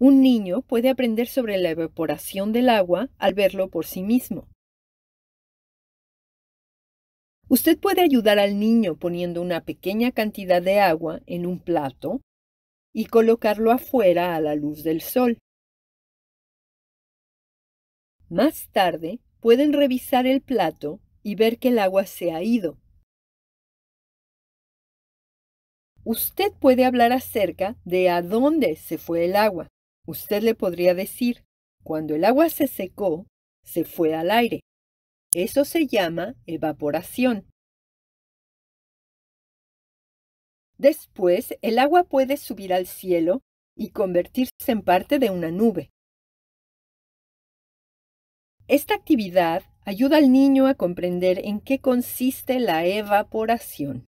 Un niño puede aprender sobre la evaporación del agua al verlo por sí mismo. Usted puede ayudar al niño poniendo una pequeña cantidad de agua en un plato y colocarlo afuera a la luz del sol. Más tarde pueden revisar el plato y ver que el agua se ha ido. Usted puede hablar acerca de a dónde se fue el agua. Usted le podría decir, cuando el agua se secó, se fue al aire. Eso se llama evaporación. Después, el agua puede subir al cielo y convertirse en parte de una nube. Esta actividad ayuda al niño a comprender en qué consiste la evaporación.